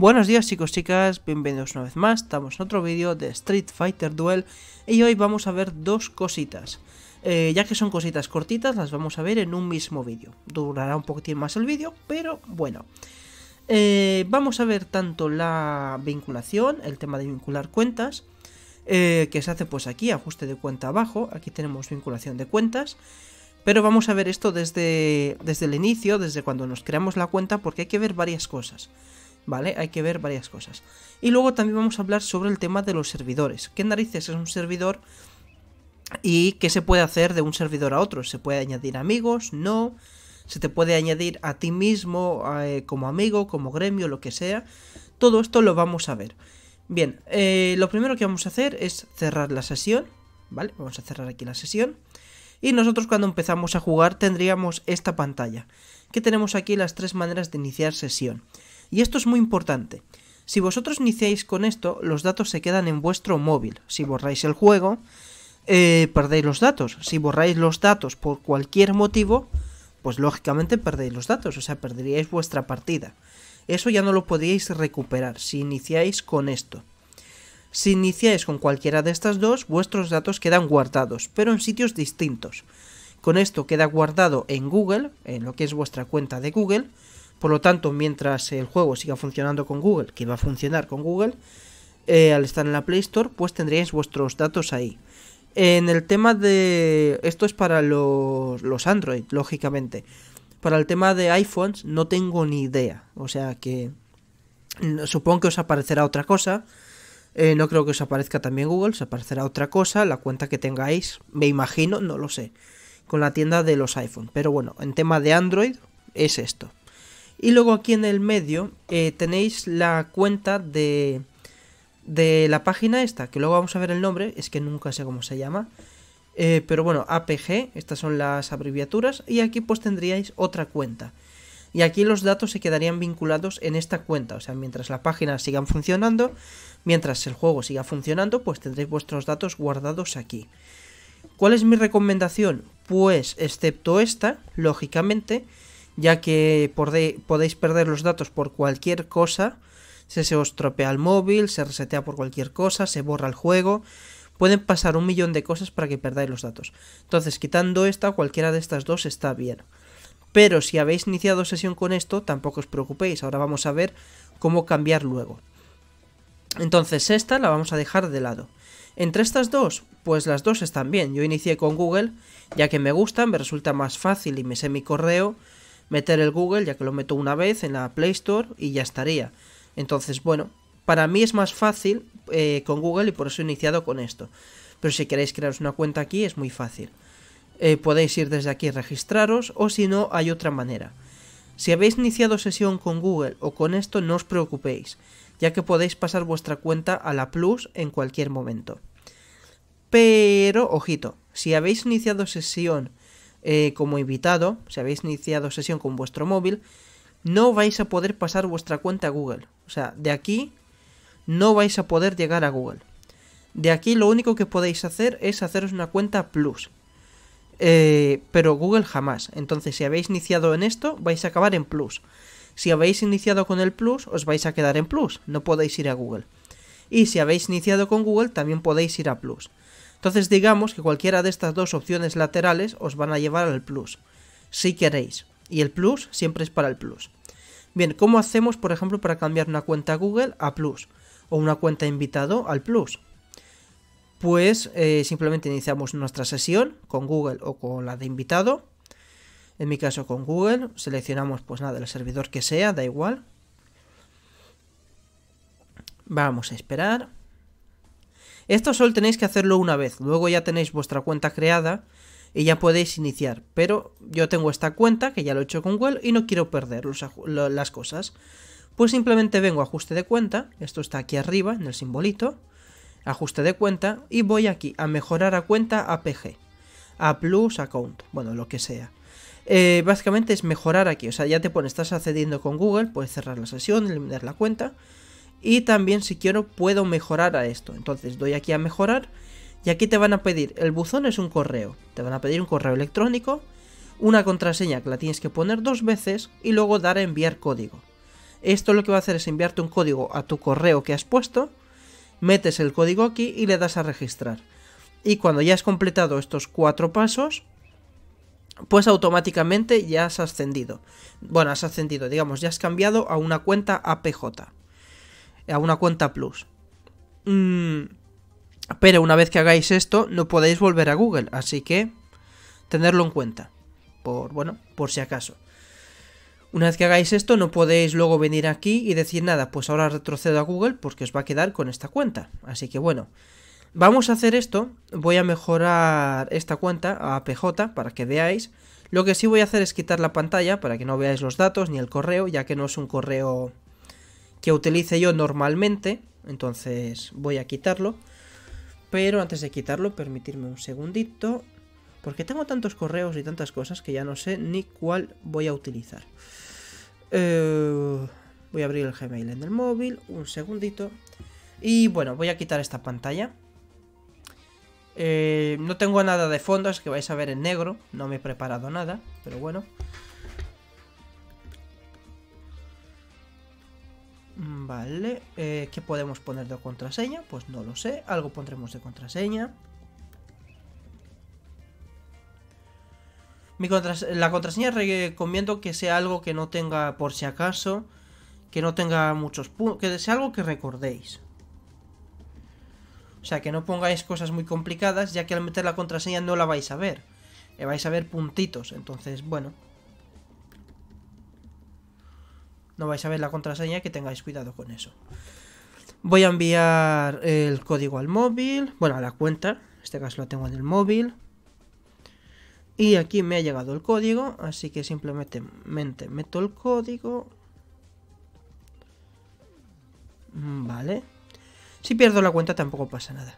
Buenos días chicos, chicas, bienvenidos una vez más, estamos en otro vídeo de Street Fighter Duel y hoy vamos a ver dos cositas. Eh, ya que son cositas cortitas, las vamos a ver en un mismo vídeo. Durará un poquitín más el vídeo, pero bueno. Eh, vamos a ver tanto la vinculación, el tema de vincular cuentas, eh, que se hace pues aquí, ajuste de cuenta abajo, aquí tenemos vinculación de cuentas. Pero vamos a ver esto desde, desde el inicio, desde cuando nos creamos la cuenta, porque hay que ver varias cosas. ¿vale? Hay que ver varias cosas. Y luego también vamos a hablar sobre el tema de los servidores. ¿Qué narices es un servidor? ¿Y qué se puede hacer de un servidor a otro? ¿Se puede añadir amigos? No. Se te puede añadir a ti mismo eh, como amigo, como gremio, lo que sea. Todo esto lo vamos a ver. Bien, eh, lo primero que vamos a hacer es cerrar la sesión. ¿Vale? Vamos a cerrar aquí la sesión. Y nosotros cuando empezamos a jugar tendríamos esta pantalla. Que tenemos aquí las tres maneras de iniciar sesión. Y esto es muy importante. Si vosotros iniciáis con esto, los datos se quedan en vuestro móvil. Si borráis el juego, eh, perdéis los datos. Si borráis los datos por cualquier motivo, pues lógicamente perdéis los datos, o sea, perderíais vuestra partida. Eso ya no lo podíais recuperar si iniciáis con esto. Si iniciáis con cualquiera de estas dos, vuestros datos quedan guardados, pero en sitios distintos. Con esto queda guardado en Google, en lo que es vuestra cuenta de Google, por lo tanto, mientras el juego siga funcionando con Google, que va a funcionar con Google, eh, al estar en la Play Store, pues tendríais vuestros datos ahí. En el tema de... Esto es para los, Android, lógicamente. Para el tema de iPhones no tengo ni idea. O sea que... Mm, supongo que os aparecerá otra cosa. Eh, no creo que os aparezca también Google, os aparecerá otra cosa, la cuenta que tengáis, me imagino, no lo sé, con la tienda de los iPhones. Pero bueno, en tema de Android es esto. Y luego aquí en el medio eh, tenéis la cuenta de, la página esta, que luego vamos a ver el nombre, es que nunca sé cómo se llama. Eh, pero bueno, APG, estas son las abreviaturas, y aquí pues tendríais otra cuenta. Y aquí los datos se quedarían vinculados en esta cuenta, o sea, mientras la página siga funcionando, mientras el juego siga funcionando, pues tendréis vuestros datos guardados aquí. ¿Cuál es mi recomendación? Pues, excepto esta, lógicamente, ya que podéis perder los datos por cualquier cosa. Se, se os tropea el móvil, se resetea por cualquier cosa, se borra el juego. Pueden pasar un millón de cosas para que perdáis los datos. Entonces, quitando esta, cualquiera de estas dos está bien. Pero si habéis iniciado sesión con esto, tampoco os preocupéis. Ahora vamos a ver cómo cambiar luego. Entonces, esta la vamos a dejar de lado. Entre estas dos, pues las dos están bien. Yo inicié con Google, ya que me gustan, me resulta más fácil y me sé mi correo meter el Google, ya que lo meto una vez en la Play Store y ya estaría. Entonces, bueno, para mí es más fácil eh, con Google y por eso he iniciado con esto. Pero si queréis crearos una cuenta aquí es muy fácil. Eh, podéis ir desde aquí y registraros o si no hay otra manera. Si habéis iniciado sesión con Google o con esto no os preocupéis, ya que podéis pasar vuestra cuenta a la Plus en cualquier momento. Pero, ojito, si habéis iniciado sesión eh, como invitado, si habéis iniciado sesión con vuestro móvil, no vais a poder pasar vuestra cuenta a Google. O sea, de aquí no vais a poder llegar a Google. De aquí lo único que podéis hacer es haceros una cuenta Plus. Eh, pero Google jamás. Entonces, si habéis iniciado en esto, vais a acabar en Plus. Si habéis iniciado con el Plus, os vais a quedar en Plus. No podéis ir a Google. Y si habéis iniciado con Google, también podéis ir a Plus. Entonces digamos que cualquiera de estas dos opciones laterales os van a llevar al plus, si queréis. Y el plus siempre es para el plus. Bien, ¿cómo hacemos, por ejemplo, para cambiar una cuenta Google a plus? O una cuenta invitado al plus. Pues eh, simplemente iniciamos nuestra sesión con Google o con la de invitado. En mi caso con Google, seleccionamos pues nada, el servidor que sea, da igual. Vamos a esperar. Esto solo tenéis que hacerlo una vez, luego ya tenéis vuestra cuenta creada y ya podéis iniciar. Pero yo tengo esta cuenta que ya lo he hecho con Google, y no quiero perder las cosas. Pues simplemente vengo a ajuste de cuenta, esto está aquí arriba en el simbolito, ajuste de cuenta y voy aquí a mejorar a cuenta APG, a Plus Account, bueno, lo que sea. Eh, básicamente es mejorar aquí, o sea, ya te pone, estás accediendo con Google, puedes cerrar la sesión, eliminar la cuenta y también si quiero puedo mejorar a esto. Entonces doy aquí a mejorar y aquí te van a pedir, el buzón es un correo, te van a pedir un correo electrónico, una contraseña que la tienes que poner dos veces y luego dar a enviar código. Esto lo que va a hacer es enviarte un código a tu correo que has puesto, metes el código aquí y le das a registrar. Y cuando ya has completado estos cuatro pasos, pues automáticamente ya has ascendido. Bueno, has ascendido, digamos, ya has cambiado a una cuenta APJ a una cuenta Plus. Mm, pero una vez que hagáis esto, no podéis volver a Google, así que tenerlo en cuenta. Por, bueno, por si acaso. Una vez que hagáis esto, no podéis luego venir aquí y decir nada, pues ahora retrocedo a Google porque os va a quedar con esta cuenta. Así que bueno, vamos a hacer esto. Voy a mejorar esta cuenta a PJ para que veáis. Lo que sí voy a hacer es quitar la pantalla para que no veáis los datos ni el correo, ya que no es un correo que utilice yo normalmente. Entonces voy a quitarlo. Pero antes de quitarlo, permitirme un segundito. Porque tengo tantos correos y tantas cosas que ya no sé ni cuál voy a utilizar. Eh, voy a abrir el Gmail en el móvil. Un segundito. Y bueno, voy a quitar esta pantalla. Eh, no tengo nada de fondo, es que vais a ver en negro. No me he preparado nada, pero bueno. Vale, eh, ¿qué podemos poner de contraseña? Pues no lo sé, algo pondremos de contraseña. la contraseña recomiendo que sea algo que no tenga, por si acaso, que no tenga muchos puntos, que sea algo que recordéis. O sea, que no pongáis cosas muy complicadas, ya que al meter la contraseña no la vais a ver. Eh, vais a ver puntitos, entonces, bueno. no vais a ver la contraseña, que tengáis cuidado con eso. Voy a enviar el código al móvil, bueno, a la cuenta, en este caso lo tengo en el móvil. Y aquí me ha llegado el código, así que simplemente meto el código. Mm, vale. Si pierdo la cuenta tampoco pasa nada.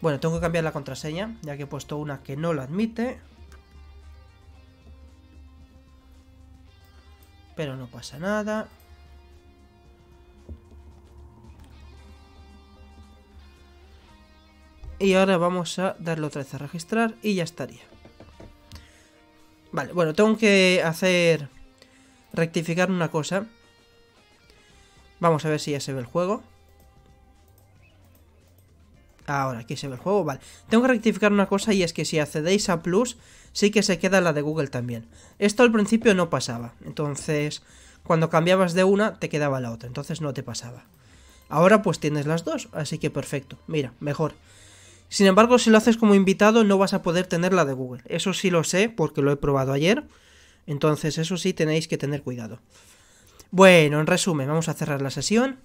Bueno, tengo que cambiar la contraseña, ya que he puesto una que no la admite. pero no pasa nada. Y ahora vamos a darle otra vez a registrar y ya estaría. Vale, bueno, tengo que hacer... Rectificar una cosa. Vamos a ver si ya se ve el juego. Ahora, aquí se ve el juego, vale. Tengo que rectificar una cosa y es que si accedéis a Plus, sí que se queda la de Google también. Esto al principio no pasaba, entonces cuando cambiabas de una te quedaba la otra, entonces no te pasaba. Ahora pues tienes las dos, así que perfecto, mira, mejor. Sin embargo, si lo haces como invitado no vas a poder tener la de Google. Eso sí lo sé porque lo he probado ayer, entonces eso sí tenéis que tener cuidado. Bueno, en resumen, vamos a cerrar la sesión.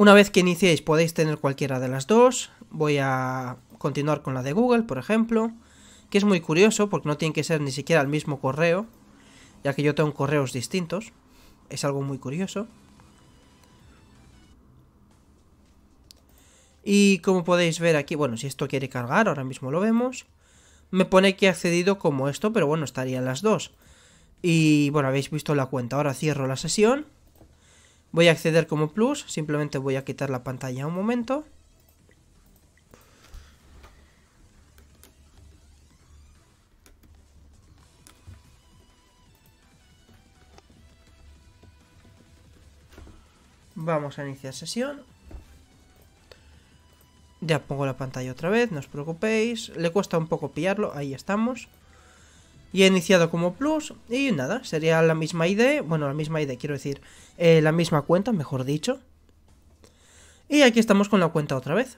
Una vez que iniciéis podéis tener cualquiera de las dos. Voy a continuar con la de Google, por ejemplo, que es muy curioso porque no tiene que ser ni siquiera el mismo correo, ya que yo tengo correos distintos. Es algo muy curioso. Y como podéis ver aquí, bueno, si esto quiere cargar, ahora mismo lo vemos. Me pone que he accedido como esto, pero bueno, estarían las dos. Y bueno, habéis visto la cuenta. Ahora cierro la sesión. Voy a acceder como plus, simplemente voy a quitar la pantalla un momento. Vamos a iniciar sesión. Ya pongo la pantalla otra vez, no os preocupéis. Le cuesta un poco pillarlo, ahí estamos y he iniciado como plus y nada, sería la misma ID, bueno, la misma ID quiero decir, eh, la misma cuenta, mejor dicho. Y aquí estamos con la cuenta otra vez.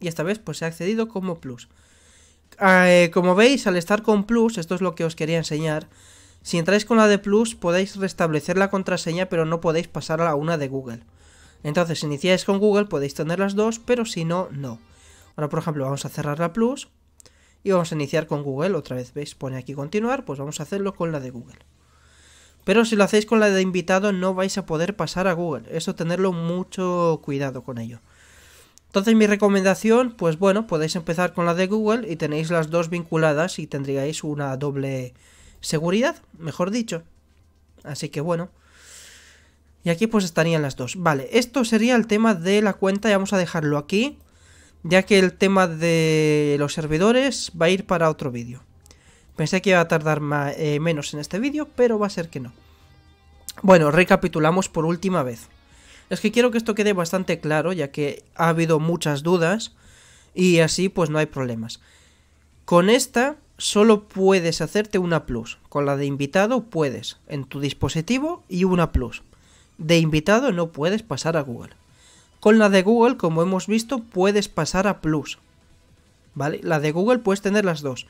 Y esta vez pues he accedido como plus. Eh, como veis, al estar con plus, esto es lo que os quería enseñar, si entráis con la de plus podéis restablecer la contraseña pero no podéis pasar a la una de Google. Entonces, si iniciáis con Google podéis tener las dos, pero si no, no. Ahora, por ejemplo, vamos a cerrar la plus y vamos a iniciar con Google otra vez, ¿veis? Pone aquí continuar, pues vamos a hacerlo con la de Google. Pero si lo hacéis con la de invitado no vais a poder pasar a Google, eso tenerlo mucho cuidado con ello. Entonces mi recomendación, pues bueno, podéis empezar con la de Google y tenéis las dos vinculadas y tendríais una doble seguridad, mejor dicho. Así que bueno. Y aquí pues estarían las dos. Vale, esto sería el tema de la cuenta y vamos a dejarlo aquí ya que el tema de los servidores va a ir para otro vídeo. Pensé que iba a tardar eh, menos en este vídeo, pero va a ser que no. Bueno, recapitulamos por última vez. Es que quiero que esto quede bastante claro, ya que ha habido muchas dudas y así pues no hay problemas. Con esta solo puedes hacerte una plus. Con la de invitado puedes en tu dispositivo y una plus. De invitado no puedes pasar a Google. Con la de Google, como hemos visto, puedes pasar a Plus. ¿Vale? La de Google puedes tener las dos.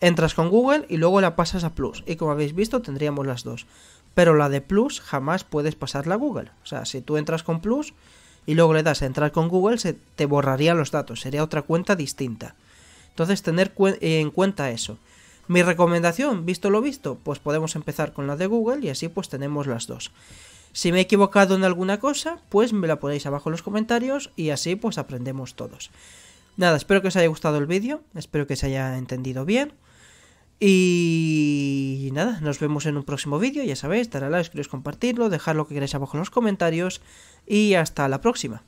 Entras con Google y luego la pasas a Plus. Y como habéis visto, tendríamos las dos. Pero la de Plus jamás puedes pasarla a Google. O sea, si tú entras con Plus y luego le das a entrar con Google, se te borrarían los datos. Sería otra cuenta distinta. Entonces, tener en cuenta eso. Mi recomendación, visto lo visto, pues podemos empezar con la de Google y así pues tenemos las dos. Si me he equivocado en alguna cosa, pues me la podéis abajo en los comentarios y así pues aprendemos todos. Nada, espero que os haya gustado el vídeo, espero que se haya entendido bien. Y nada, nos vemos en un próximo vídeo, ya sabéis, darle a like, compartirlo, dejar lo que queráis abajo en los comentarios y hasta la próxima.